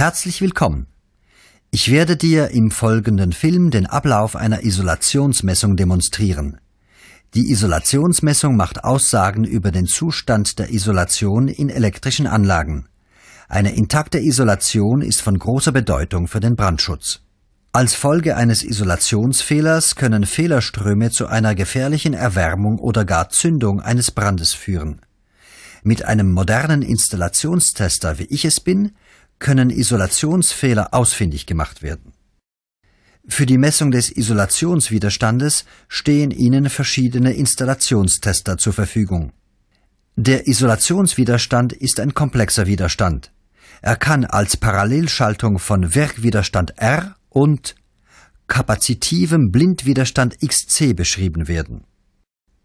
Herzlich willkommen. Ich werde dir im folgenden Film den Ablauf einer Isolationsmessung demonstrieren. Die Isolationsmessung macht Aussagen über den Zustand der Isolation in elektrischen Anlagen. Eine intakte Isolation ist von großer Bedeutung für den Brandschutz. Als Folge eines Isolationsfehlers können Fehlerströme zu einer gefährlichen Erwärmung oder gar Zündung eines Brandes führen. Mit einem modernen Installationstester, wie ich es bin, können Isolationsfehler ausfindig gemacht werden. Für die Messung des Isolationswiderstandes stehen Ihnen verschiedene Installationstester zur Verfügung. Der Isolationswiderstand ist ein komplexer Widerstand. Er kann als Parallelschaltung von Werkwiderstand R und kapazitivem Blindwiderstand XC beschrieben werden.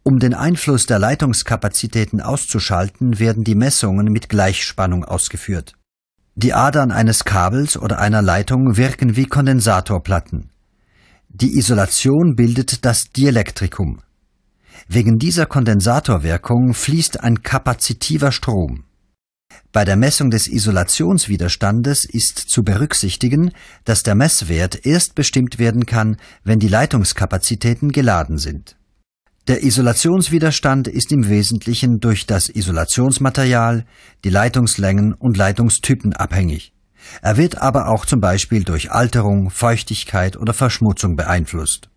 Um den Einfluss der Leitungskapazitäten auszuschalten, werden die Messungen mit Gleichspannung ausgeführt die Adern eines Kabels oder einer Leitung wirken wie Kondensatorplatten. Die Isolation bildet das Dielektrikum. Wegen dieser Kondensatorwirkung fließt ein kapazitiver Strom. Bei der Messung des Isolationswiderstandes ist zu berücksichtigen, dass der Messwert erst bestimmt werden kann, wenn die Leitungskapazitäten geladen sind der Isolationswiderstand ist im Wesentlichen durch das Isolationsmaterial, die Leitungslängen und Leitungstypen abhängig. Er wird aber auch zum Beispiel durch Alterung, Feuchtigkeit oder Verschmutzung beeinflusst.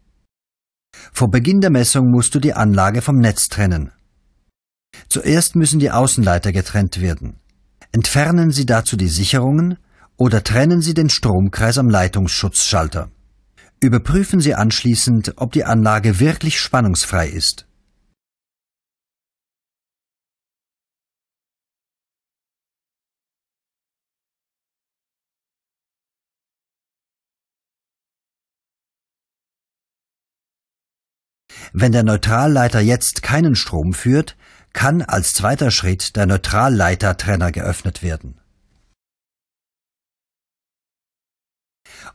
Vor Beginn der Messung musst du die Anlage vom Netz trennen. Zuerst müssen die Außenleiter getrennt werden. Entfernen Sie dazu die Sicherungen oder trennen Sie den Stromkreis am Leitungsschutzschalter. Überprüfen Sie anschließend, ob die Anlage wirklich spannungsfrei ist. Wenn der Neutralleiter jetzt keinen Strom führt, kann als zweiter Schritt der Neutralleitertrenner geöffnet werden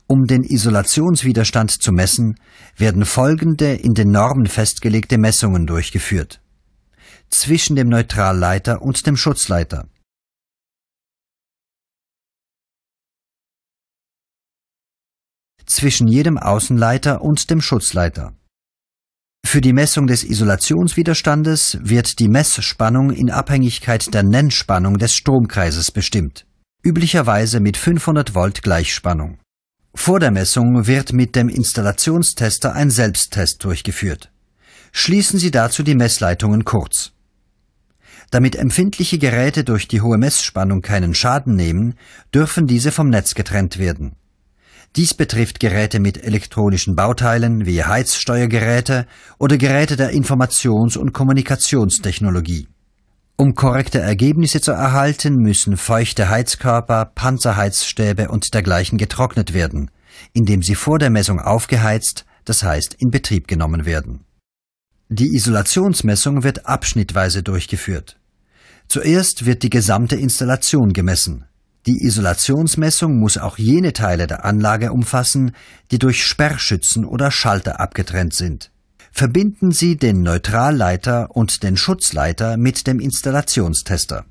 Um den Isolationswiderstand zu messen, werden folgende in den Normen festgelegte Messungen durchgeführt. Zwischen dem Neutralleiter und dem Schutzleiter. Zwischen jedem Außenleiter und dem Schutzleiter. Für die Messung des Isolationswiderstandes wird die Messspannung in Abhängigkeit der Nennspannung des Stromkreises bestimmt, üblicherweise mit 500 Volt Gleichspannung. Vor der Messung wird mit dem Installationstester ein Selbsttest durchgeführt. Schließen Sie dazu die Messleitungen kurz. Damit empfindliche Geräte durch die hohe Messspannung keinen Schaden nehmen, dürfen diese vom Netz getrennt werden. Dies betrifft Geräte mit elektronischen Bauteilen wie Heizsteuergeräte oder Geräte der Informations- und Kommunikationstechnologie. Um korrekte Ergebnisse zu erhalten, müssen feuchte Heizkörper, Panzerheizstäbe und dergleichen getrocknet werden, indem sie vor der Messung aufgeheizt, das heißt in Betrieb genommen werden. Die Isolationsmessung wird abschnittweise durchgeführt. Zuerst wird die gesamte Installation gemessen. Die Isolationsmessung muss auch jene Teile der Anlage umfassen, die durch Sperrschützen oder Schalter abgetrennt sind verbinden Sie den Neutralleiter und den Schutzleiter mit dem Installationstester.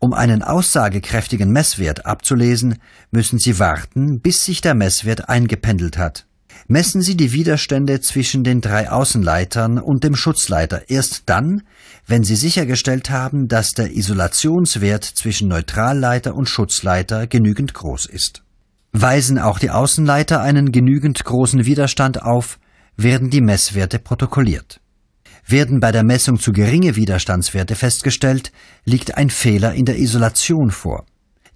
Um einen aussagekräftigen Messwert abzulesen, müssen Sie warten, bis sich der Messwert eingependelt hat. Messen Sie die Widerstände zwischen den drei Außenleitern und dem Schutzleiter erst dann, wenn Sie sichergestellt haben, dass der Isolationswert zwischen Neutralleiter und Schutzleiter genügend groß ist. Weisen auch die Außenleiter einen genügend großen Widerstand auf, werden die Messwerte protokolliert. Werden bei der Messung zu geringe Widerstandswerte festgestellt, liegt ein Fehler in der Isolation vor.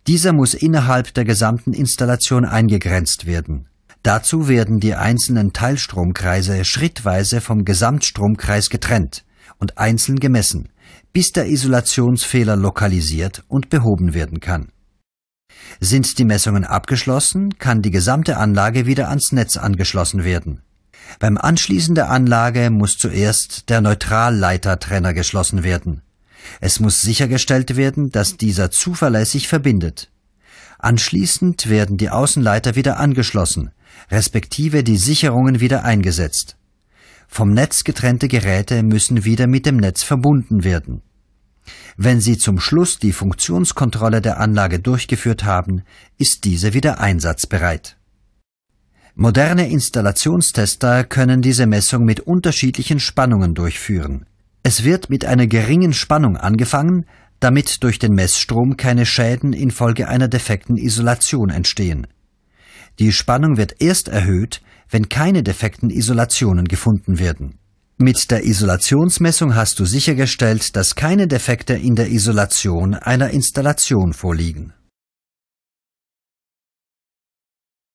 Dieser muss innerhalb der gesamten Installation eingegrenzt werden. Dazu werden die einzelnen Teilstromkreise schrittweise vom Gesamtstromkreis getrennt und einzeln gemessen, bis der Isolationsfehler lokalisiert und behoben werden kann. Sind die Messungen abgeschlossen, kann die gesamte Anlage wieder ans Netz angeschlossen werden. Beim Anschließen der Anlage muss zuerst der Neutralleitertrenner geschlossen werden. Es muss sichergestellt werden, dass dieser zuverlässig verbindet. Anschließend werden die Außenleiter wieder angeschlossen, respektive die Sicherungen wieder eingesetzt. Vom Netz getrennte Geräte müssen wieder mit dem Netz verbunden werden. Wenn Sie zum Schluss die Funktionskontrolle der Anlage durchgeführt haben, ist diese wieder einsatzbereit. Moderne Installationstester können diese Messung mit unterschiedlichen Spannungen durchführen. Es wird mit einer geringen Spannung angefangen, damit durch den Messstrom keine Schäden infolge einer defekten Isolation entstehen. Die Spannung wird erst erhöht, wenn keine defekten Isolationen gefunden werden. Mit der Isolationsmessung hast du sichergestellt, dass keine Defekte in der Isolation einer Installation vorliegen.